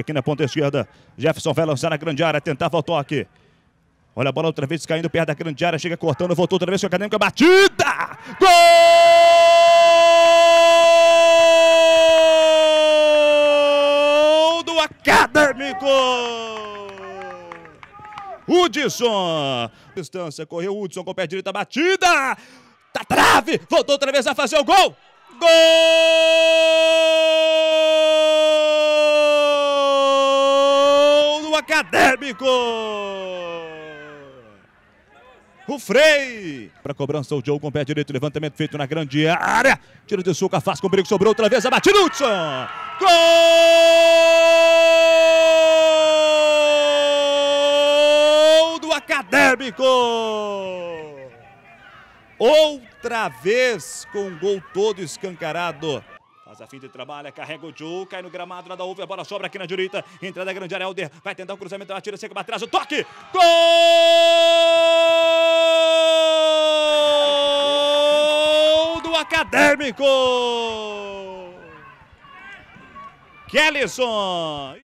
Aqui na ponta esquerda, Jefferson vai lançar na grande área, tentava o toque. Olha a bola outra vez caindo perto da grande área, chega cortando, voltou outra vez com a acadêmica, batida! Gol do Acadêmico! Hudson! Distância, correu Hudson com o pé direito, batida! Da tá trave! Voltou outra vez a fazer o gol! Gol! do Acadêmico. O Frei. Para cobrança, o Joe com o pé direito, levantamento feito na grande área. tira de suca, faz com o brigo, sobrou outra vez, a batida Hudson. Gol do Acadêmico. Outra vez com o gol todo escancarado. Mas a fim de trabalho é carrega o Joe, cai no gramado, nada ouve, a bola sobra aqui na direita. Entrada é grande área, Helder vai tentar o um cruzamento, atira, seca para trás, o toque! Gol do Acadêmico! Kellyson!